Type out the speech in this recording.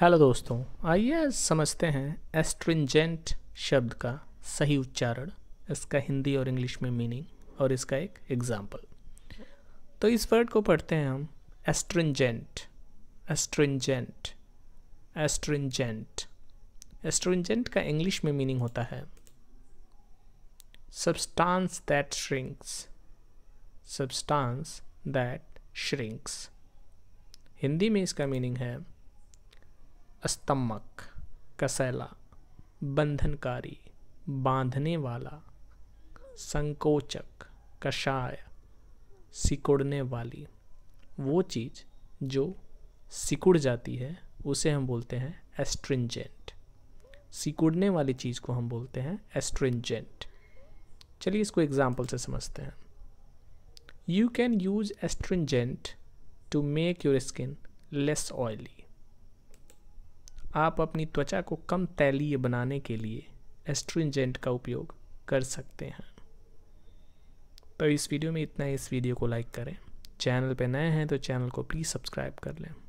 hello दोस्तों आइए समझते हैं एस्ट्रिंजेंट शब्द का सही उच्चारण इसका हिंदी और इंग्लिश में मीनिंग और इसका एक एग्जाम्पल तो इस वर्ड को पढ़ते हैं हम एस्ट्रिंजेंट एस्ट्रिंजेंट एस्ट्रिंजेंट एस्ट्रिंजेंट का इंग्लिश में मीनिंग होता है substance that shrinks substance that shrinks Hindi में इसका मीनिंग है अस्तमक कसैला बंधनकारी बांधने वाला संकोचक कषाय सिकुड़ने वाली वो चीज़ जो सिकुड़ जाती है उसे हम बोलते हैं एस्ट्रिंजेंट सिकुड़ने वाली चीज़ को हम बोलते हैं एस्ट्रिंजेंट चलिए इसको एग्जाम्पल से समझते हैं you can use astringent to make your skin less oily आप अपनी त्वचा को कम तैलीय बनाने के लिए एस्ट्रिंजेंट का उपयोग कर सकते हैं तो इस वीडियो में इतना ही इस वीडियो को लाइक करें चैनल पर नए हैं तो चैनल को प्लीज़ सब्सक्राइब कर लें